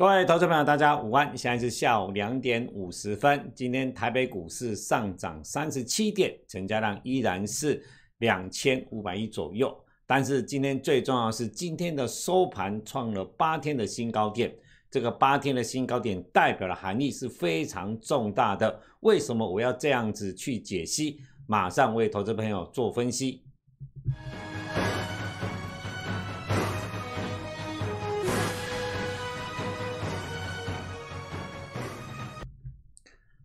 各位投资朋友，大家午安！现在是下午两点五十分。今天台北股市上涨三十七点，成交量依然是两千五百亿左右。但是今天最重要是今天的收盘创了八天的新高点，这个八天的新高点代表的含义是非常重大的。为什么我要这样子去解析？马上为投资朋友做分析。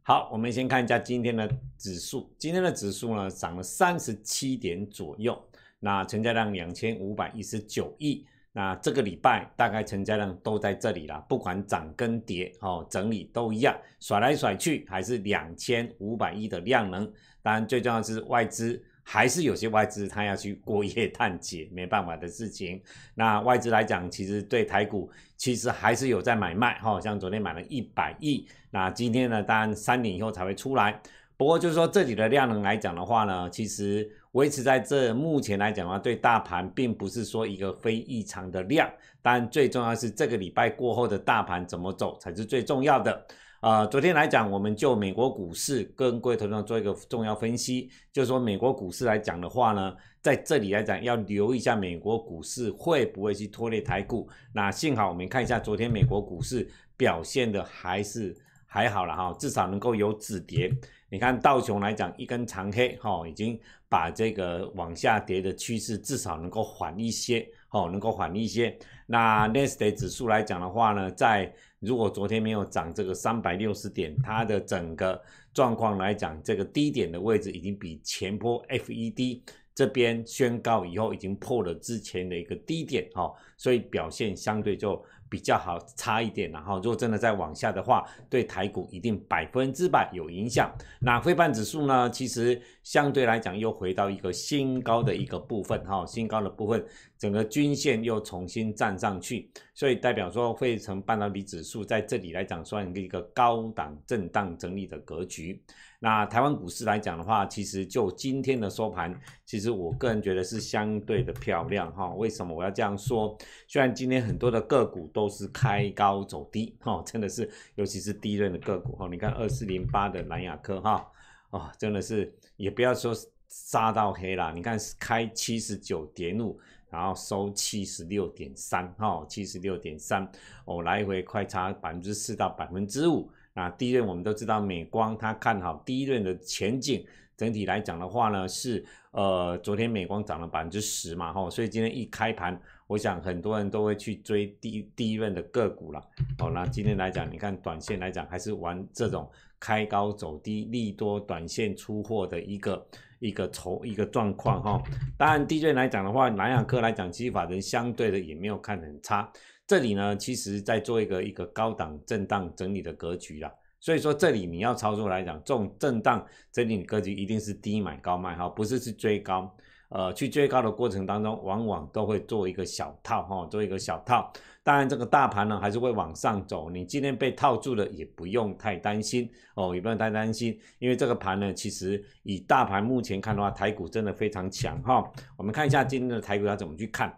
好，我们先看一下今天的指数。今天的指数呢，涨了三十七点左右。那成交量两千五百一十九亿。那这个礼拜大概成交量都在这里了，不管涨跟跌哦，整理都一样，甩来甩去还是两千五百亿的量能。当然，最重要是外资。还是有些外资，他要去过夜探底，没办法的事情。那外资来讲，其实对台股其实还是有在买卖哈，像昨天买了一百亿，那今天呢，当然三点以后才会出来。不过就是说这里的量能来讲的话呢，其实维持在这目前来讲的话，对大盘并不是说一个非异常的量。但然最重要是这个礼拜过后的大盘怎么走才是最重要的。啊，昨天来讲，我们就美国股市跟各位听众做一个重要分析，就是说美国股市来讲的话呢，在这里来讲要留意一下美国股市会不会去拖累台股。那幸好我们看一下昨天美国股市表现的还是还好了哈，至少能够有止跌。你看道琼来讲一根长黑哈，已经把这个往下跌的趋势至少能够缓一些哦，能够缓一些。那 n a s t a 指数来讲的话呢，在如果昨天没有涨这个三百六十点，它的整个状况来讲，这个低点的位置已经比前波 FED 这边宣告以后已经破了之前的一个低点哈，所以表现相对就比较好差一点。然后如果真的再往下的话，对台股一定百分之百有影响。那非半指数呢，其实。相对来讲，又回到一个新高的一个部分哈，新高的部分，整个均线又重新站上去，所以代表说，会成半导体指数在这里来讲算一个高档震荡整理的格局。那台湾股市来讲的话，其实就今天的收盘，其实我个人觉得是相对的漂亮哈。为什么我要这样说？虽然今天很多的个股都是开高走低哈，真的是，尤其是低一的个股哈，你看二四零八的蓝雅科哈，哦，真的是。也不要说杀到黑了，你看开七十九点五，然后收七十六点三，哈，七十六点三，哦，来回快差百分之四到百分之五。那第一轮我们都知道，美光它看好第一轮的前景，整体来讲的话呢，是呃，昨天美光涨了百分之十嘛，哈，所以今天一开盘，我想很多人都会去追第第一轮的个股了。好那今天来讲，你看短线来讲，还是玩这种。开高走低，利多短线出货的一个一个筹一个状况哈。当然，的确来讲的话，南亚科来讲，基本人相对的也没有看很差。这里呢，其实在做一个一个高档震荡整理的格局啦。所以说，这里你要操作来讲，这种震荡整理格局一定是低买高卖哈，不是去追高。呃，去追高的过程当中，往往都会做一个小套哈，做一个小套。当然，这个大盘呢还是会往上走。你今天被套住了，也不用太担心哦，也不用太担心，因为这个盘呢，其实以大盘目前看的话，台股真的非常强哈。我们看一下今天的台股要怎么去看。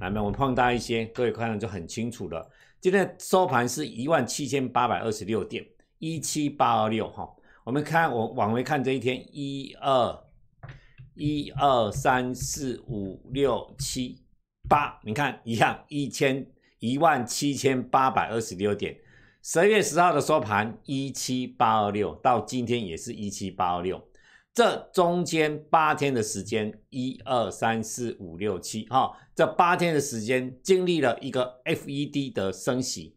来，我们放大一些，各位看就很清楚了。今天收盘是一万七千八百二十六点，一七八二六哈。我们看，我往回看这一天，一二一二三四五六七。八，你看一样，一千一万七千八百二十六点，十月十号的收盘一七八二六，到今天也是一七八二六，这中间八天的时间，一二三四五六七，哈，这八天的时间经历了一个 F E D 的升息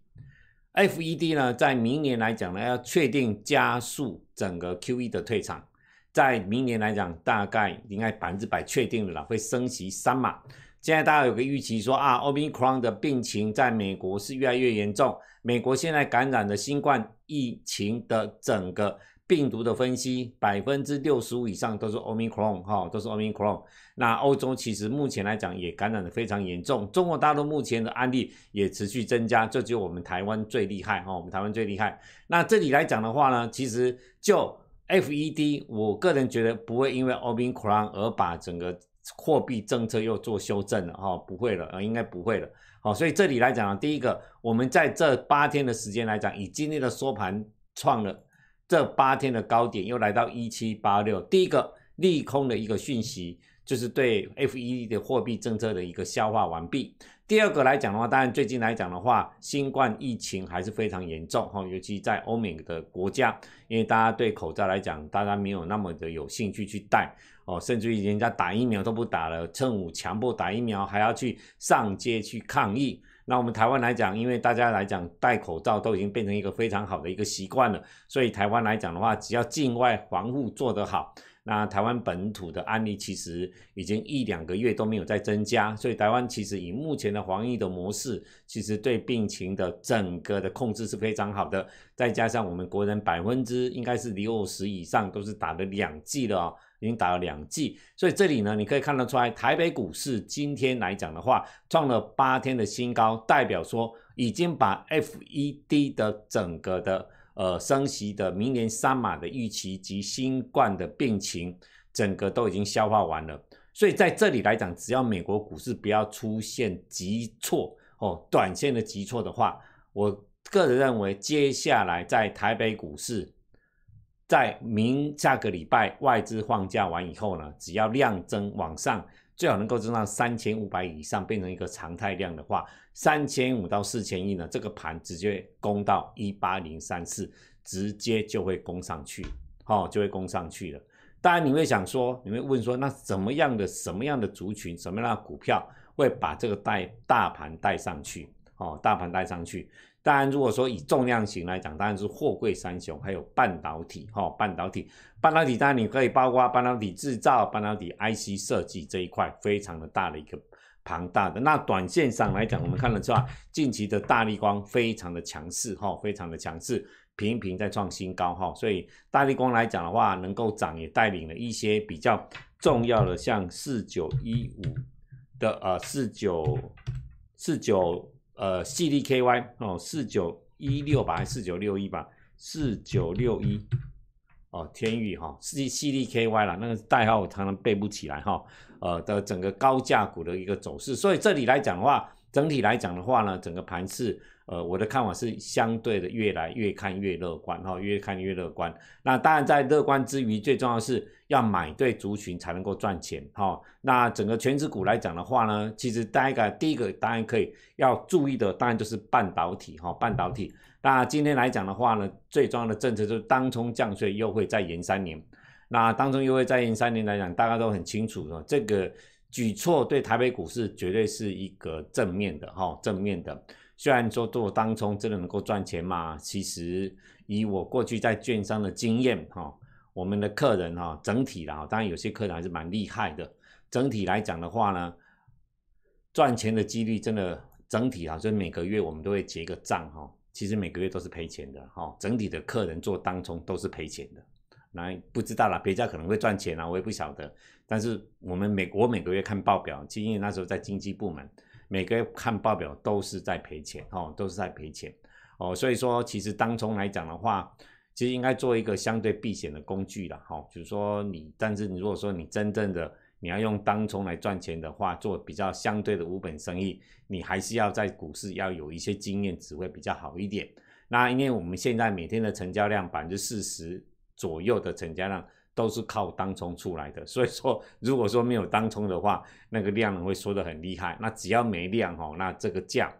，F E D 呢，在明年来讲呢，要确定加速整个 Q E 的退场，在明年来讲，大概应该百分之百确定了，会升息三码。现在大家有个预期说啊，Omicron 的病情在美国是越来越严重。美国现在感染的新冠疫情的整个病毒的分析，百分之六十五以上都是 Omicron 哈，都是 Omicron。那欧洲其实目前来讲也感染的非常严重。中国大陆目前的案例也持续增加，只有我们台湾最厉害哈，我们台湾最厉害。那这里来讲的话呢，其实就 FED，我个人觉得不会因为 Omicron 而把整个。货币政策又做修正了哈，不会了，呃，应该不会了。好，所以这里来讲啊，第一个，我们在这八天的时间来讲，以今天的收盘创了这八天的高点，又来到一七八六。第一个利空的一个讯息，就是对 F 一的货币政策的一个消化完毕。第二个来讲的话，当然最近来讲的话，新冠疫情还是非常严重哈，尤其在欧美的国家，因为大家对口罩来讲，大家没有那么的有兴趣去戴哦，甚至于人家打疫苗都不打了，政府强迫打疫苗还要去上街去抗议。那我们台湾来讲，因为大家来讲戴口罩都已经变成一个非常好的一个习惯了，所以台湾来讲的话，只要境外防护做得好。那台湾本土的案例其实已经一两个月都没有在增加，所以台湾其实以目前的防疫的模式，其实对病情的整个的控制是非常好的。再加上我们国人百分之应该是六十以上都是打了两剂了哦，已经打了两剂，所以这里呢你可以看得出来，台北股市今天来讲的话，创了八天的新高，代表说已经把 FED 的整个的。呃，升息的明年三码的预期及新冠的病情，整个都已经消化完了。所以在这里来讲，只要美国股市不要出现急挫哦，短线的急挫的话，我个人认为接下来在台北股市，在明下个礼拜外资放假完以后呢，只要量增往上。最好能够增到三千五百以上，变成一个常态量的话，三千五到四千亿呢，这个盘直接攻到一八零三四，直接就会攻上去，哦，就会攻上去了。当然你会想说，你会问说，那什么样的什么样的族群，什么样的股票会把这个带大盘带上去？哦，大盘带上去。当然，如果说以重量型来讲，当然是货柜三雄，还有半导体哈。半导体，半导体，当然你可以包括半导体制造、半导体 IC 设计这一块，非常的大的一个庞大的。那短线上来讲，我们看了出来，近期的大力光非常的强势哈，非常的强势，频频在创新高哈。所以大力光来讲的话，能够涨也带领了一些比较重要的，像四九一五的呃四九四九。呃，细粒 KY 哦，四九一六吧，四九六一吧，四九六一哦，天宇哈，是细粒 KY 啦，那个代号我常常背不起来哈，呃的整个高价股的一个走势，所以这里来讲的话，整体来讲的话呢，整个盘势。呃，我的看法是相对的，越来越看越乐观哈，越看越乐观。那当然在乐观之余，最重要是要买对族群才能够赚钱哈。那整个全职股来讲的话呢，其实大家第一个当然可以要注意的，当然就是半导体哈，半导体。那今天来讲的话呢，最重要的政策就是当冲降税优惠再延三年。那当冲优惠再延三年来讲，大家都很清楚的，这个举措对台北股市绝对是一个正面的哈，正面的。虽然说做当冲真的能够赚钱嘛？其实以我过去在券商的经验哈，我们的客人哈，整体啦，当然有些客人还是蛮厉害的。整体来讲的话呢，赚钱的几率真的整体啊，就每个月我们都会结个账哈，其实每个月都是赔钱的哈。整体的客人做当冲都是赔钱的。那不知道了，别家可能会赚钱啊，我也不晓得。但是我们每我每个月看报表，因验那时候在经济部门。每个月看报表都是在赔钱哦，都是在赔钱哦，所以说其实当中来讲的话，其实应该做一个相对避险的工具的哈，就是说你，但是你如果说你真正的你要用当冲来赚钱的话，做比较相对的无本生意，你还是要在股市要有一些经验只会比较好一点。那因为我们现在每天的成交量百分之四十左右的成交量。都是靠当冲出来的，所以说如果说没有当冲的话，那个量会缩得很厉害。那只要没量哦，那这个价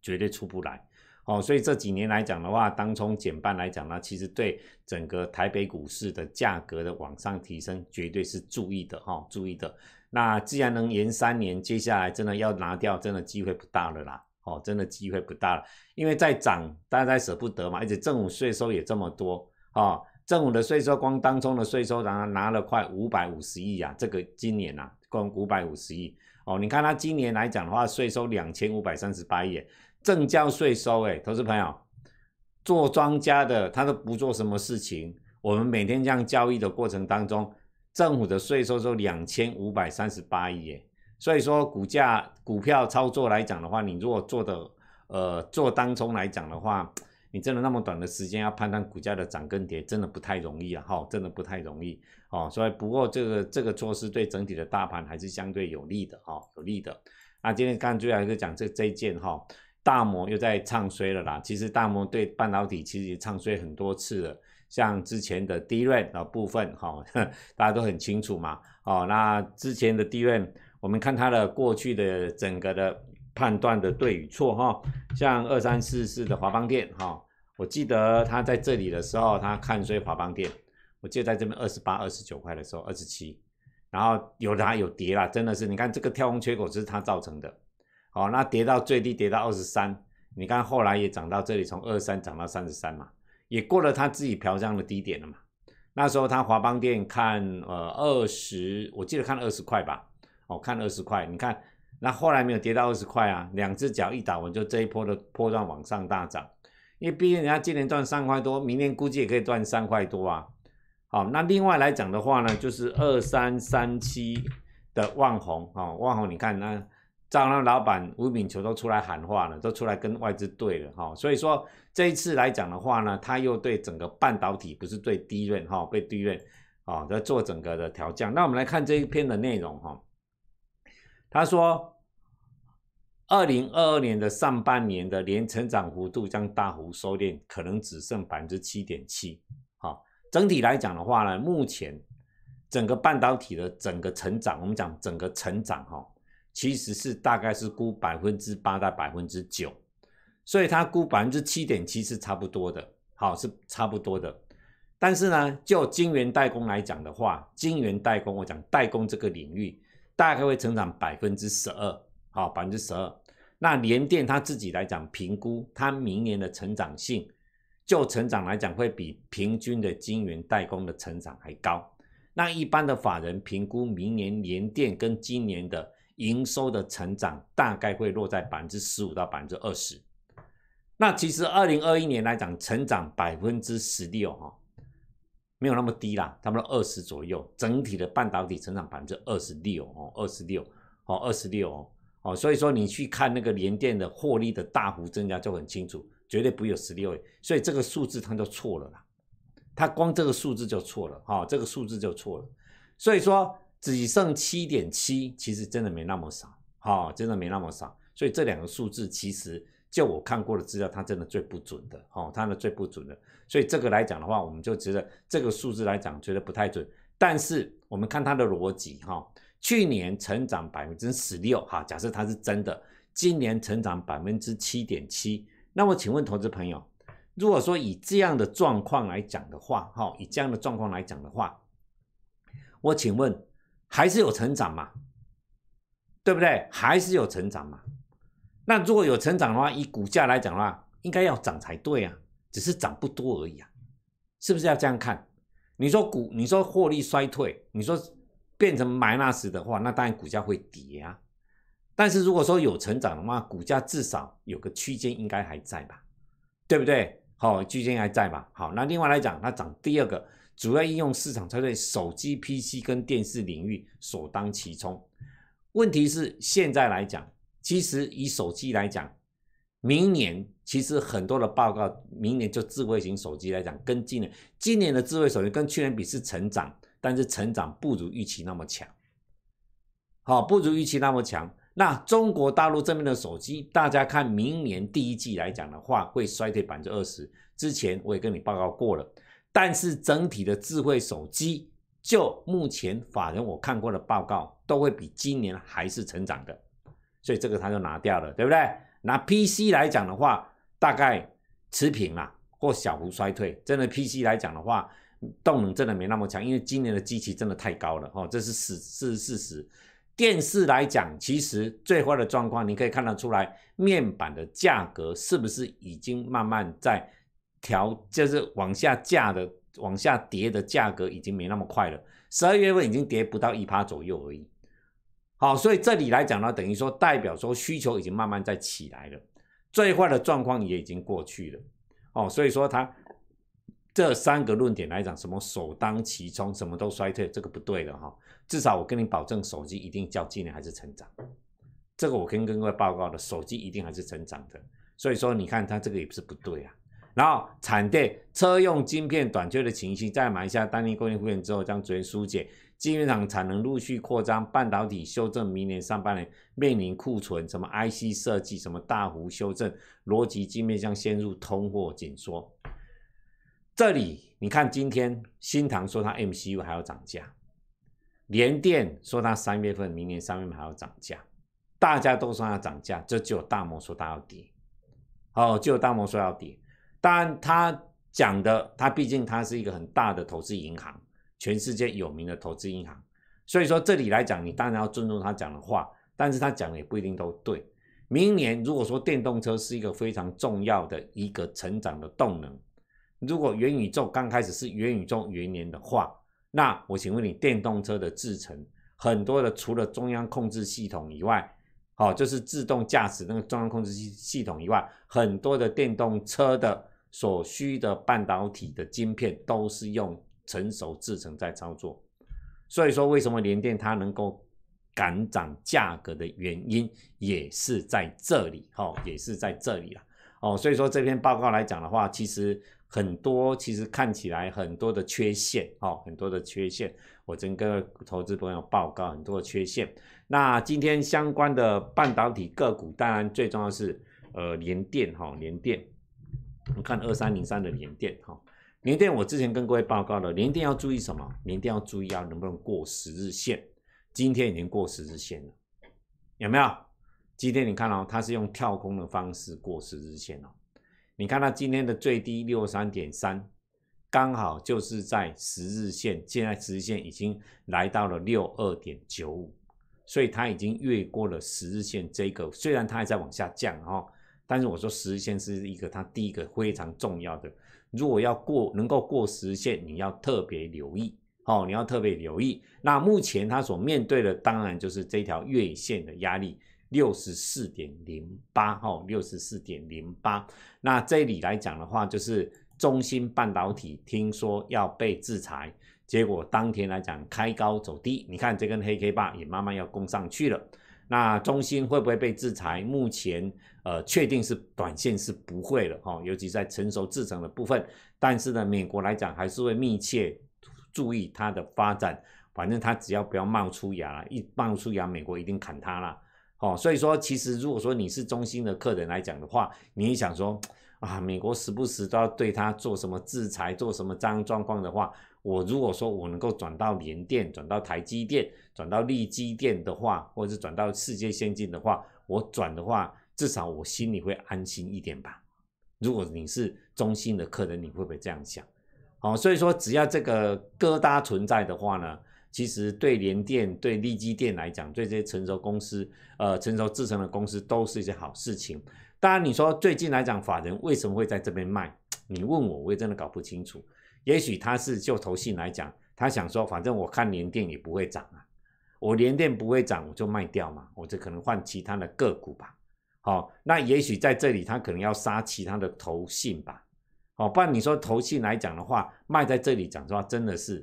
绝对出不来。哦，所以这几年来讲的话，当冲减半来讲呢，其实对整个台北股市的价格的往上提升绝对是注意的哈，注意的。那既然能延三年，接下来真的要拿掉，真的机会不大了啦。哦，真的机会不大了，因为再涨大家舍不得嘛，而且政府税收也这么多啊。政府的税收，光当中的税收，然后拿了快五百五十亿呀！这个今年呐，光五百五十亿哦。你看他今年来讲的话，税收两千五百三十八亿，正交税收。诶，投资朋友，做庄家的他都不做什么事情。我们每天这样交易的过程当中，政府的税收就两千五百三十八亿。所以说，股价、股票操作来讲的话，你如果做的呃做当中来讲的话。你真的那么短的时间要判断股价的涨跟跌，真的不太容易啊！哈，真的不太容易哦。所以不过这个这个措施对整体的大盘还是相对有利的哈，有利的。那今天刚主要是讲这这一件哈，大摩又在唱衰了啦。其实大摩对半导体其实也唱衰很多次了，像之前的 d r a 啊部分哈，大家都很清楚嘛。哦，那之前的 d r a 我们看它的过去的整个的。判断的对与错哈，像二三四四的华邦店哈，我记得他在这里的时候，他看衰华邦店，我记得在这边二十八、二十九块的时候，二十七，然后有的他有跌啦，真的是你看这个跳空缺口，是他造成的。哦，那跌到最低跌到二十三，你看后来也涨到这里，从二三涨到三十三嘛，也过了他自己嫖江的低点了嘛。那时候他华邦店看呃二十，我记得看二十块吧，哦看二十块，你看。那后来没有跌到二十块啊，两只脚一打完就这一波的波段往上大涨，因为毕竟人家今年赚三块多，明年估计也可以赚三块多啊。好，那另外来讲的话呢，就是二三三七的万红啊，万红你看那张亮老板、吴敏求都出来喊话了，都出来跟外资对了哈。所以说这一次来讲的话呢，他又对整个半导体不是对低润哈，被低润啊，在做整个的调降。那我们来看这一篇的内容哈。他说，二零二二年的上半年的年成长幅度将大幅收敛，可能只剩百分之七点七。好，整体来讲的话呢，目前整个半导体的整个成长，我们讲整个成长，哈，其实是大概是估百分之八到百分之九，所以它估百分之七点七是差不多的，好，是差不多的。但是呢，就晶圆代工来讲的话，晶圆代工，我讲代工这个领域。大概会成长百分之十二，好百分之十二。那联电它自己来讲，评估它明年的成长性，就成长来讲，会比平均的晶圆代工的成长还高。那一般的法人评估明年联电跟今年的营收的成长，大概会落在百分之十五到百分之二十。那其实二零二一年来讲，成长百分之十六，哈，没有那么低啦，差不多二十左右。整体的半导体成长百分之二十六哦，二十六哦，二十六哦哦，所以说你去看那个联电的获利的大幅增加就很清楚，绝对不有十六位，所以这个数字它就错了啦，它光这个数字就错了哈，这个数字就错了，所以说只剩七点七，其实真的没那么少哈，真的没那么少，所以这两个数字其实。就我看过的资料，它真的最不准的哦，它的最不准的，所以这个来讲的话，我们就觉得这个数字来讲觉得不太准。但是我们看它的逻辑哈，去年成长百分之十六哈，假设它是真的，今年成长百分之七点七，那么请问投资朋友，如果说以这样的状况来讲的话哈，以这样的状况来讲的话，我请问还是有成长嘛？对不对？还是有成长嘛？那如果有成长的话，以股价来讲的话，应该要涨才对啊，只是涨不多而已啊，是不是要这样看？你说股，你说获利衰退，你说变成买纳斯的话，那当然股价会跌啊。但是如果说有成长的话，股价至少有个区间应该还在吧，对不对？好，区间还在吧？好，那另外来讲，它涨第二个主要应用市场才对手机、PC 跟电视领域首当其冲。问题是现在来讲。其实以手机来讲，明年其实很多的报告，明年就智慧型手机来讲，跟今年今年的智慧手机跟去年比是成长，但是成长不如预期那么强，好，不如预期那么强。那中国大陆这边的手机，大家看明年第一季来讲的话，会衰退百分之二十。之前我也跟你报告过了，但是整体的智慧手机，就目前法人我看过的报告，都会比今年还是成长的。所以这个他就拿掉了，对不对？拿 PC 来讲的话，大概持平啊，或小幅衰退。真的 PC 来讲的话，动能真的没那么强，因为今年的机器真的太高了哦，这是事是事实。电视来讲，其实最坏的状况你可以看得出来，面板的价格是不是已经慢慢在调，就是往下价的、往下跌的价格已经没那么快了。十二月份已经跌不到一趴左右而已。好，所以这里来讲呢，等于说代表说需求已经慢慢在起来了，最坏的状况也已经过去了，哦，所以说它这三个论点来讲，什么首当其冲，什么都衰退，这个不对的哈。至少我跟你保证，手机一定较今年还是成长，这个我跟各位报告的，手机一定还是成长的。所以说你看它这个也不是不对啊。然后产电车用晶片短缺的情绪在埋下单日供应恢之后将逐渐疏解。晶圆厂产能陆续扩张，半导体修正明年上半年面临库存，什么 IC 设计，什么大幅修正，逻辑基面将陷入通货紧缩。这里你看，今天新唐说它 MCU 还要涨价，联电说它三月份、明年三月份还要涨价，大家都说要涨价，只有大摩说它要跌。哦，就有大摩说要跌，当然他讲的，他毕竟他是一个很大的投资银行。全世界有名的投资银行，所以说这里来讲，你当然要尊重他讲的话，但是他讲的也不一定都对。明年如果说电动车是一个非常重要的一个成长的动能，如果元宇宙刚开始是元宇宙元年的话，那我请问你，电动车的制成很多的除了中央控制系统以外，好，就是自动驾驶那个中央控制系系统以外，很多的电动车的所需的半导体的晶片都是用。成熟制成再操作，所以说为什么联电它能够敢涨价格的原因，也是在这里哈，也是在这里了哦。所以说这篇报告来讲的话，其实很多其实看起来很多的缺陷哈，很多的缺陷，我整个投资朋友报告很多的缺陷。那今天相关的半导体个股，当然最重要是呃联电哈，联电，你看二三零三的联电哈。明电，我之前跟各位报告了，连电要注意什么？连电要注意啊，能不能过十日线？今天已经过十日线了，有没有？今天你看哦，它是用跳空的方式过十日线哦。你看它今天的最低六三点三，刚好就是在十日线。现在十日线已经来到了六二点九五，所以它已经越过了十日线。这个虽然它还在往下降哈，但是我说十日线是一个它第一个非常重要的。如果要过能够过实线，你要特别留意，哦，你要特别留意。那目前它所面对的，当然就是这条月线的压力，六十四点零八，哈，六十四点零八。那这里来讲的话，就是中芯半导体听说要被制裁，结果当天来讲开高走低，你看这根黑 K 棒也慢慢要攻上去了。那中芯会不会被制裁？目前呃，确定是短线是不会了哈，尤其在成熟制成的部分。但是呢，美国来讲还是会密切注意它的发展。反正它只要不要冒出芽了，一冒出芽，美国一定砍它了。哦，所以说其实如果说你是中心的客人来讲的话，你想说。啊，美国时不时都要对他做什么制裁，做什么这样状况的话，我如果说我能够转到联电，转到台积电，转到力积电的话，或者是转到世界先进的话，我转的话，至少我心里会安心一点吧。如果你是中心的客人，你会不会这样想？哦，所以说只要这个疙瘩存在的话呢，其实对联电、对力积电来讲，对这些成熟公司，呃，成熟制成的公司，都是一件好事情。当然，你说最近来讲，法人为什么会在这边卖？你问我，我也真的搞不清楚。也许他是就投信来讲，他想说，反正我看年电也不会涨啊，我年电不会涨，我就卖掉嘛，我就可能换其他的个股吧。好，那也许在这里他可能要杀其他的投信吧。好，不然你说投信来讲的话，卖在这里讲的话真的是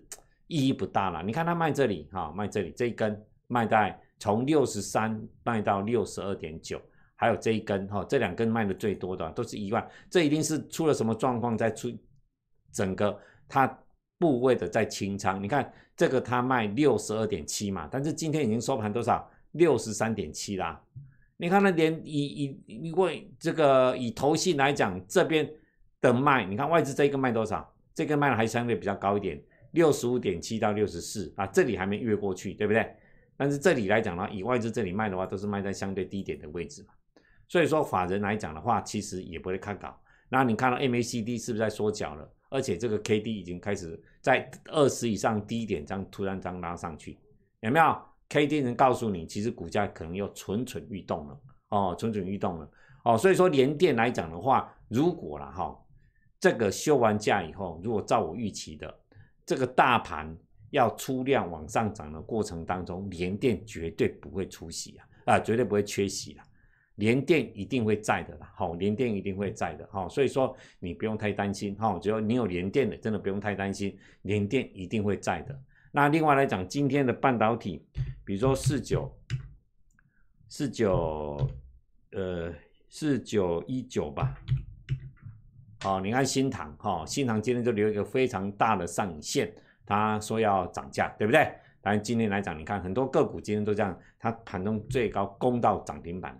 意义不大了。你看他卖这里哈，卖这里这一根卖在从六十三卖到六十二点九。还有这一根哈，这两根卖的最多的都是一万，这一定是出了什么状况在出整个它部位的在清仓。你看这个它卖六十二点七嘛，但是今天已经收盘多少？六十三点七啦。你看那连以以因为这个以头信来讲，这边的卖，你看外资这一个卖多少？这根个卖的还相对比较高一点，六十五点七到六十四啊，这里还没越过去，对不对？但是这里来讲呢，以外资这里卖的话，都是卖在相对低点的位置嘛。所以说法人来讲的话，其实也不会看高。那你看到 MACD 是不是在缩脚了？而且这个 K D 已经开始在二十以上低点这样突然这样拉上去，有没有？K D 能告诉你，其实股价可能又蠢蠢欲动了哦，蠢蠢欲动了哦。所以说，联电来讲的话，如果了哈，这个休完假以后，如果照我预期的，这个大盘要出量往上涨的过程当中，联电绝对不会出席啊啊，绝对不会缺席的。连电一定会在的啦，好，连电一定会在的哈，所以说你不用太担心哈，只要你有连电的，真的不用太担心，连电一定会在的。那另外来讲，今天的半导体，比如说四九、四九、呃，四九一九吧，好，你看新塘哈，新塘今天就留一个非常大的上限，他说要涨价，对不对？但是今天来讲，你看很多个股今天都这样，它盘中最高攻到涨停板了。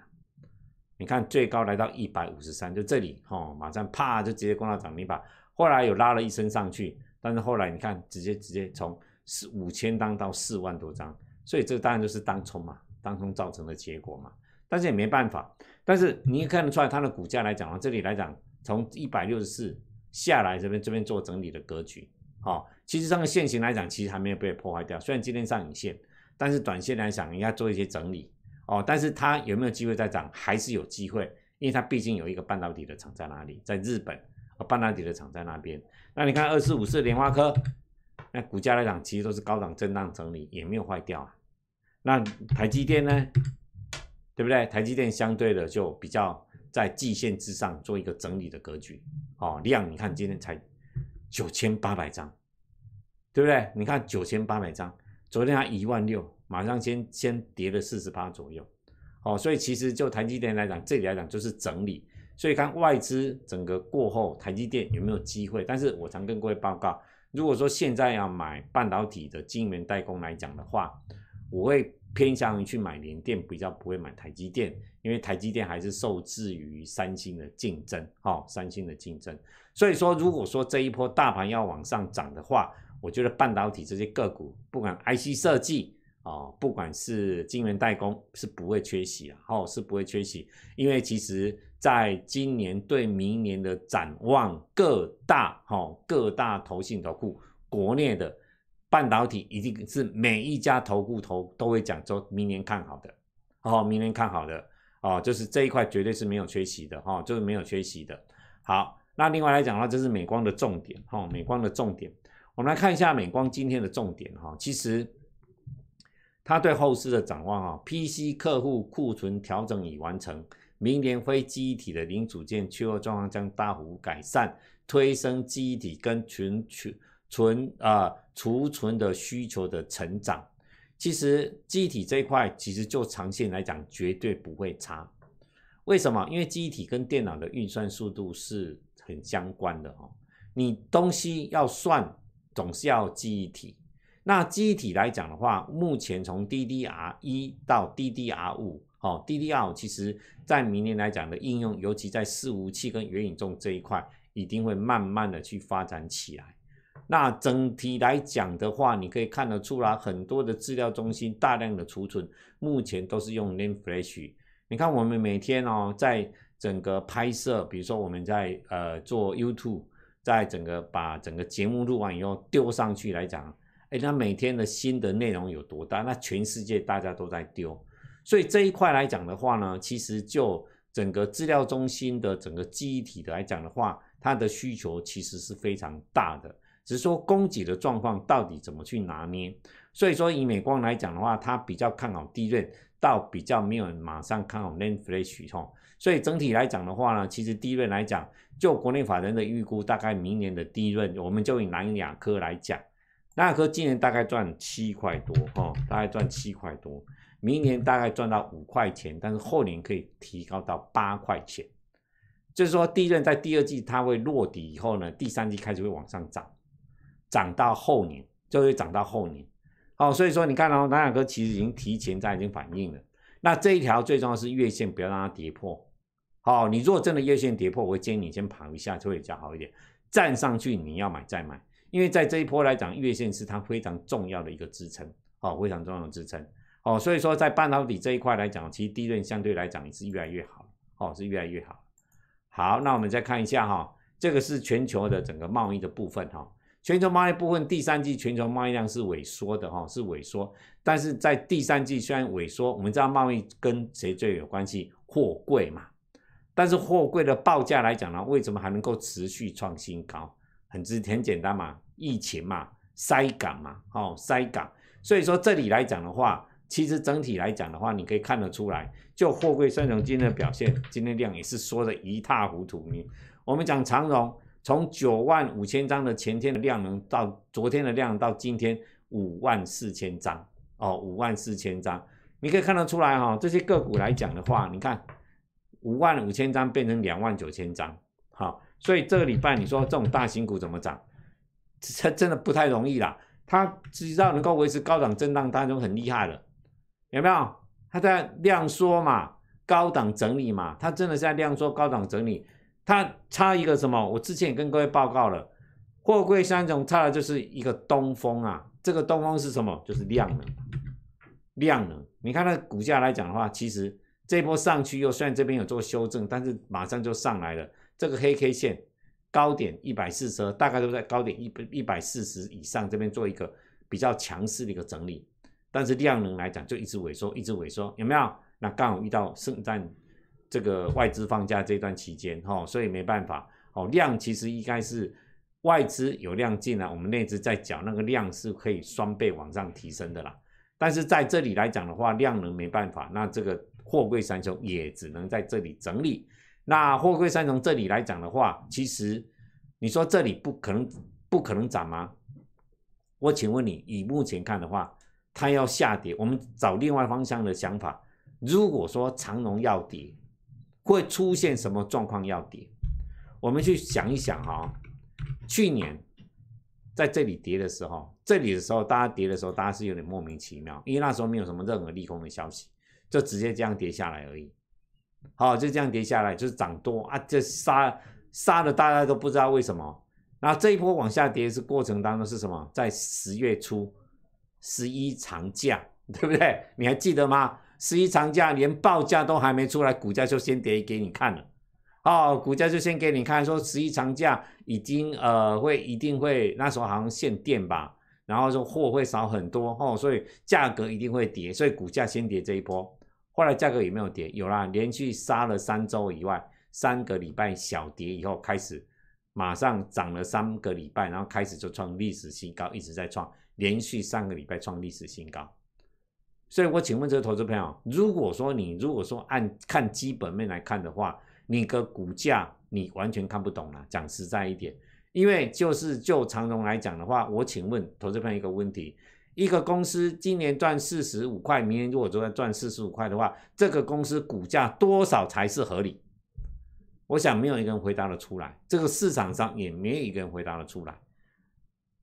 你看最高来到一百五十三，就这里哈，马上啪就直接攻到涨停板，后来有拉了一升上去，但是后来你看直接直接从四五千张到四万多张，所以这当然就是当冲嘛，当冲造成的结果嘛。但是也没办法，但是你也看得出来，它的股价来讲，这里来讲从一百六十四下来，这边这边做整理的格局，哈，其实这个线型来讲，其实还没有被破坏掉，虽然今天上影线，但是短线来讲应该做一些整理。哦，但是它有没有机会再涨？还是有机会，因为它毕竟有一个半导体的厂在哪里？在日本，半导体的厂在那边。那你看，二四五四、联发科，那股价来讲，其实都是高档震荡整理，也没有坏掉啊。那台积电呢？对不对？台积电相对的就比较在季线之上做一个整理的格局。哦，量你看今天才九千八百张，对不对？你看九千八百张，昨天还一万六。马上先先跌了四十八左右，哦，所以其实就台积电来讲，这里来讲就是整理，所以看外资整个过后，台积电有没有机会？但是我常跟各位报告，如果说现在要买半导体的晶圆代工来讲的话，我会偏向于去买联电，比较不会买台积电，因为台积电还是受制于三星的竞争，哈，三星的竞争。所以说，如果说这一波大盘要往上涨的话，我觉得半导体这些个股，不管 IC 设计。啊，不管是晶圆代工是不会缺席啊，哈，是不会缺席，因为其实在今年对明年的展望，各大哈各大投信投顾，国内的半导体已经是每一家投顾投都会讲说明年看好的，哦，明年看好的，哦，就是这一块绝对是没有缺席的，哈，就是没有缺席的。好，那另外来讲的话，这是美光的重点，哈，美光的重点，我们来看一下美光今天的重点，哈，其实。他对后市的展望啊，PC 客户库存调整已完成，明年非记忆体的零组件缺货状况将大幅改善，推升记忆体跟存存存啊储存的需求的成长。其实机体这一块，其实就长线来讲绝对不会差。为什么？因为机体跟电脑的运算速度是很相关的哦，你东西要算，总是要记忆体。那机体来讲的话，目前从 DDR 一到 DDR 五，哦，DDR 五其实，在明年来讲的应用，尤其在四五器跟元影宙这一块，一定会慢慢的去发展起来。那整体来讲的话，你可以看得出来，很多的资料中心大量的储存，目前都是用 N flash。你看，我们每天哦，在整个拍摄，比如说我们在呃做 YouTube，在整个把整个节目录完以后丢上去来讲。哎，那每天的新的内容有多大？那全世界大家都在丢，所以这一块来讲的话呢，其实就整个资料中心的整个记忆体的来讲的话，它的需求其实是非常大的，只是说供给的状况到底怎么去拿捏。所以说，以美光来讲的话，它比较看好利润，到比较没有人马上看好 NAND Flash 哈。所以整体来讲的话呢，其实 d 润来讲，就国内法人的预估，大概明年的 d 润，我们就以南亚科来讲。那科今年大概赚七块多，哈，大概赚七块多，明年大概赚到五块钱，但是后年可以提高到八块钱。就是说，第一任在第二季它会落底以后呢，第三季开始会往上涨，涨到后年就会涨到后年。好，所以说你看到南两科其实已经提前在已经反应了。那这一条最重要是月线不要让它跌破。好，你如果真的月线跌破，我会建议你先跑一下，就会比较好一点。站上去你要买再买。因为在这一波来讲，月线是它非常重要的一个支撑，哦，非常重要的支撑，哦，所以说在半导体这一块来讲，其实利润相对来讲也是越来越好，哦，是越来越好。好，那我们再看一下哈，这个是全球的整个贸易的部分，哈，全球贸易部分第三季全球贸易量是萎缩的，哈，是萎缩，但是在第三季虽然萎缩，我们知道贸易跟谁最有关系？货柜嘛，但是货柜的报价来讲呢，为什么还能够持续创新高？很直，很简单嘛，疫情嘛，塞港嘛，哦，塞港，所以说这里来讲的话，其实整体来讲的话，你可以看得出来，就货柜三雄今天的表现，今天量也是缩得一塌糊涂。我们讲长融，从九万五千张的前天的量能到昨天的量到今天五万四千张，哦，五万四千张，你可以看得出来哈，这些个股来讲的话，你看五万五千张变成两万九千张。好，所以这个礼拜你说这种大型股怎么涨，它真的不太容易啦。它只要能够维持高档震荡，当中很厉害了，有没有？它在量缩嘛，高档整理嘛，它真的是在量缩高档整理。它差一个什么？我之前也跟各位报告了，货柜三种差的就是一个东风啊。这个东风是什么？就是量能，量能。你看它股价来讲的话，其实这波上去又虽然这边有做修正，但是马上就上来了。这个黑 K 线高点一百四十，大概都在高点一百一百四十以上这边做一个比较强势的一个整理，但是量能来讲就一直萎缩，一直萎缩，有没有？那刚好遇到圣诞这个外资放假这段期间，哈，所以没办法，哦，量其实应该是外资有量进来，我们内资在缴那个量是可以双倍往上提升的啦。但是在这里来讲的话，量能没办法，那这个货柜山穷也只能在这里整理。那货柜三从这里来讲的话，其实你说这里不可能不可能涨吗？我请问你，以目前看的话，它要下跌，我们找另外方向的想法。如果说长龙要跌，会出现什么状况要跌？我们去想一想哈。去年在这里跌的时候，这里的时候大家跌的时候，大家是有点莫名其妙，因为那时候没有什么任何利空的消息，就直接这样跌下来而已。好，就这样跌下来，就是涨多啊，这杀杀的大家都不知道为什么。然这一波往下跌是过程当中是什么？在十月初，十一长假，对不对？你还记得吗？十一长假连报价都还没出来，股价就先跌给你看了。哦，股价就先给你看，说十一长假已经呃会一定会，那时候好像限电吧，然后说货会少很多哦，所以价格一定会跌，所以股价先跌这一波。后来价格有没有跌？有啦，连续杀了三周以外，三个礼拜小跌以后，开始马上涨了三个礼拜，然后开始就创历史新高，一直在创，连续三个礼拜创历史新高。所以我请问这个投资朋友，如果说你如果说按看基本面来看的话，你的股价你完全看不懂了，讲实在一点，因为就是就长荣来讲的话，我请问投资朋友一个问题。一个公司今年赚四十五块，明年如果都要赚四十五块的话，这个公司股价多少才是合理？我想没有一个人回答得出来，这个市场上也没有一个人回答得出来。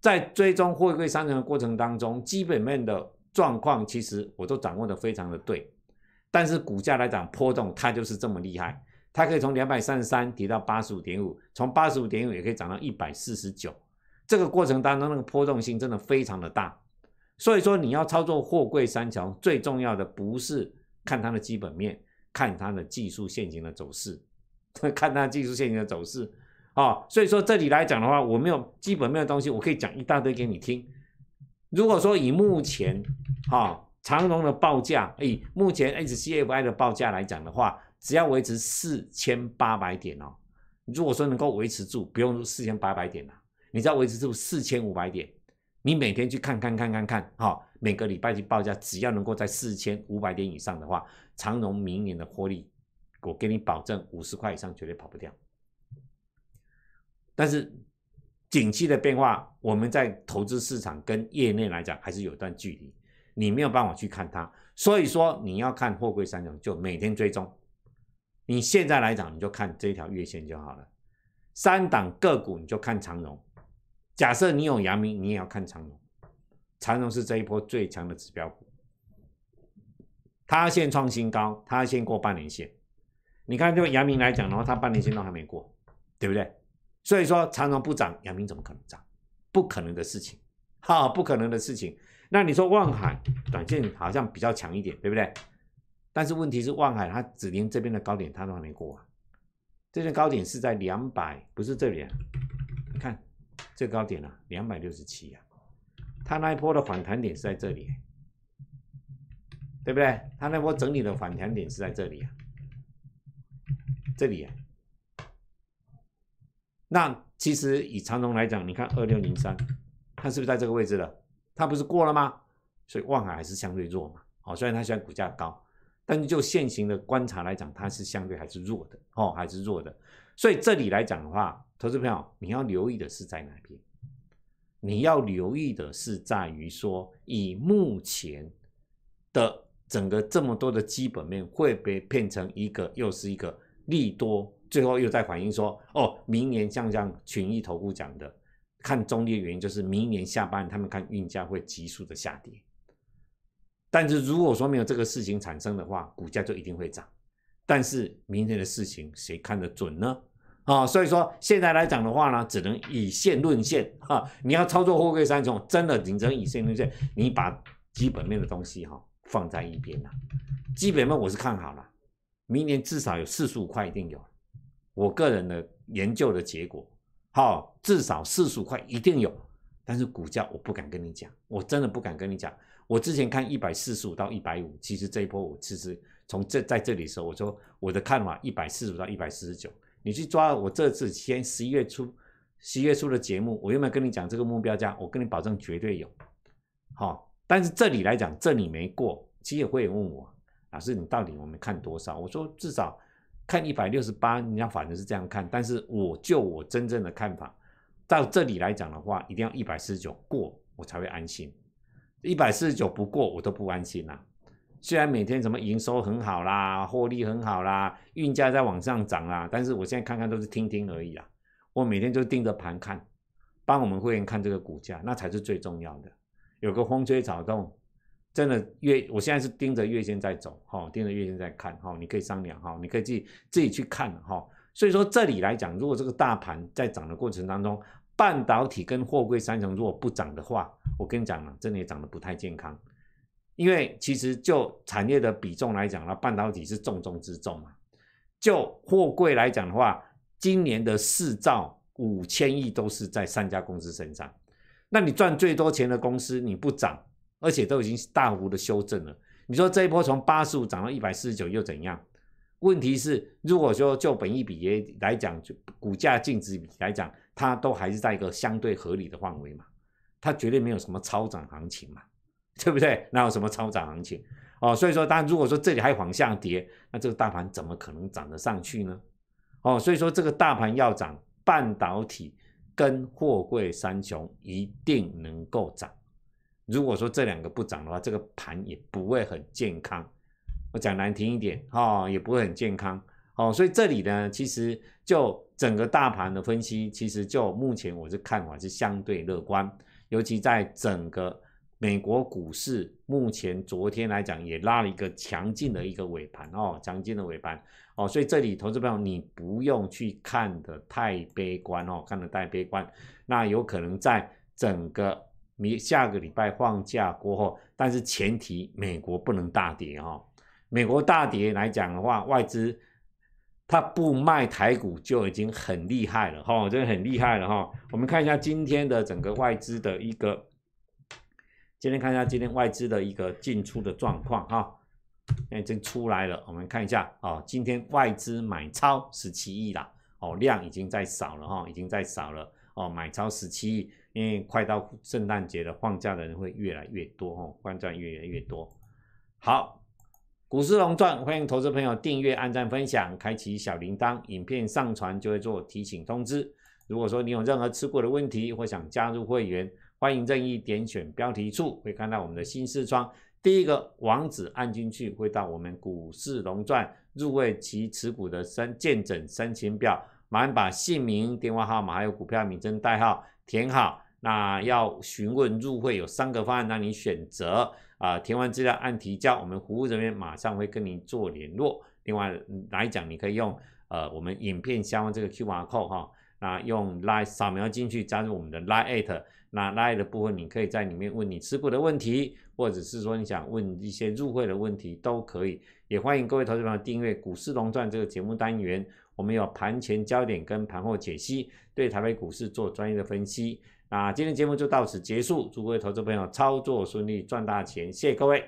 在追踪货柜商城的过程当中，基本面的状况其实我都掌握的非常的对，但是股价来讲波动它就是这么厉害，它可以从两百三十三提到八十五点五，从八十五点五也可以涨到一百四十九，这个过程当中那个波动性真的非常的大。所以说，你要操作货柜三桥，最重要的不是看它的基本面，看它的技术现行的走势，看它技术现行的走势啊。所以说这里来讲的话，我没有基本面的东西，我可以讲一大堆给你听。如果说以目前哈长龙的报价，以目前 SCFI 的报价来讲的话，只要维持四千八百点哦，如果说能够维持住，不用四千八百点啦，你只要维持住四千五百点。你每天去看看看看看，哈，每个礼拜去报价，只要能够在四千五百点以上的话，长荣明年的获利，我给你保证五十块以上，绝对跑不掉。但是景气的变化，我们在投资市场跟业内来讲还是有段距离，你没有办法去看它，所以说你要看货柜三荣，就每天追踪。你现在来讲，你就看这一条月线就好了。三档个股你就看长荣。假设你有阳明，你也要看长荣，长荣是这一波最强的指标股，它现创新高，它现过半年线。你看，就阳明来讲的话，它半年线都还没过，对不对？所以说，长荣不涨，阳明怎么可能涨？不可能的事情，哈，不可能的事情。那你说望海，短线好像比较强一点，对不对？但是问题是，望海它只连这边的高点它都还没过，这边高点是在两百，不是这里啊，看。最高点呢，两百六十七呀，它那一波的反弹点是在这里，对不对？它那波整理的反弹点是在这里啊，这里啊。那其实以长龙来讲，你看二六零三，它是不是在这个位置了？它不是过了吗？所以望海还是相对弱嘛。好，虽然它现在股价高，但是就现行的观察来讲，它是相对还是弱的哦，还是弱的。所以这里来讲的话，投资朋友，你要留意的是在哪边？你要留意的是在于说，以目前的整个这么多的基本面会被变成一个又是一个利多，最后又在反映说，哦，明年像像群益投顾讲的，看中列原因就是明年下半年他们看运价会急速的下跌，但是如果说没有这个事情产生的话，股价就一定会涨。但是明天的事情谁看得准呢？啊，所以说现在来讲的话呢，只能以线论线，啊。你要操作货柜三重，真的只能以线论线。你把基本面的东西哈放在一边了。基本面我是看好了，明年至少有四十五块一定有，我个人的研究的结果。好，至少四十五块一定有，但是股价我不敢跟你讲，我真的不敢跟你讲。我之前看一百四十五到一百五，其实这一波我其实。从这在这里的时候，我说我的看法一百四十到一百四十九，你去抓我这次先十一月初十一月初的节目，我有没有跟你讲这个目标价？我跟你保证绝对有，好。但是这里来讲，这里没过，其实会员问我，老师你到底我们看多少？我说至少看一百六十八，人家反正是这样看，但是我就我真正的看法，到这里来讲的话，一定要一百四十九过我才会安心，一百四十九不过我都不安心啊。虽然每天什么营收很好啦，获利很好啦，运价在往上涨啦，但是我现在看看都是听听而已啦。我每天就盯着盘看，帮我们会员看这个股价，那才是最重要的。有个风吹草动，真的月，我现在是盯着月线在走哈，盯着月线在看哈，你可以商量哈，你可以自己自己去看哈。所以说这里来讲，如果这个大盘在涨的过程当中，半导体跟货柜三层如果不涨的话，我跟你讲了，的也涨得不太健康。因为其实就产业的比重来讲呢，半导体是重中之重嘛。就货柜来讲的话，今年的市造五千亿都是在三家公司身上。那你赚最多钱的公司你不涨，而且都已经大幅的修正了。你说这一波从八十五涨到一百四十九又怎样？问题是如果说就本一比也来讲，就股价净值比来讲，它都还是在一个相对合理的范围嘛。它绝对没有什么超涨行情嘛。对不对？哪有什么超涨行情哦？所以说，当然如果说这里还往下跌，那这个大盘怎么可能涨得上去呢？哦，所以说这个大盘要涨，半导体跟货柜三雄一定能够涨。如果说这两个不涨的话，这个盘也不会很健康。我讲难听一点哈，也不会很健康。哦，所以这里呢，其实就整个大盘的分析，其实就目前我的看法是相对乐观，尤其在整个。美国股市目前昨天来讲也拉了一个强劲的一个尾盘哦，强劲的尾盘哦，所以这里投资朋友你不用去看的太悲观哦，看的太悲观，那有可能在整个明下个礼拜放假过后，但是前提美国不能大跌哈，美国大跌来讲的话，外资它不卖台股就已经很厉害了哈，真的很厉害了哈，我们看一下今天的整个外资的一个。今天看一下今天外资的一个进出的状况哈，那已经出来了，我们看一下哦。今天外资买超十七亿啦，哦，量已经在少了哈，已经在少了哦，买超十七亿，因为快到圣诞节了，放假的人会越来越多哦，观战越来越多。好，股市龙钻，欢迎投资朋友订阅、按赞、分享、开启小铃铛，影片上传就会做提醒通知。如果说你有任何持股的问题，或想加入会员。欢迎任意点选标题处，会看到我们的新视窗。第一个网址按进去，会到我们股市龙钻入会及持股的申见证申请表。马上把姓名、电话号码还有股票名称代号填好。那要询问入会有三个方案，让你选择啊。填完资料按提交，我们服务人员马上会跟您做联络。另外来讲，你可以用呃我们影片下方这个 QR code 哈。那用 Line 扫描进去，加入我们的 l i g h t 那 l i g e t 的部分，你可以在里面问你持股的问题，或者是说你想问一些入会的问题都可以。也欢迎各位投资朋友订阅《股市龙传》这个节目单元，我们有盘前焦点跟盘后解析，对台北股市做专业的分析。那今天节目就到此结束，祝各位投资朋友操作顺利，赚大钱，谢谢各位。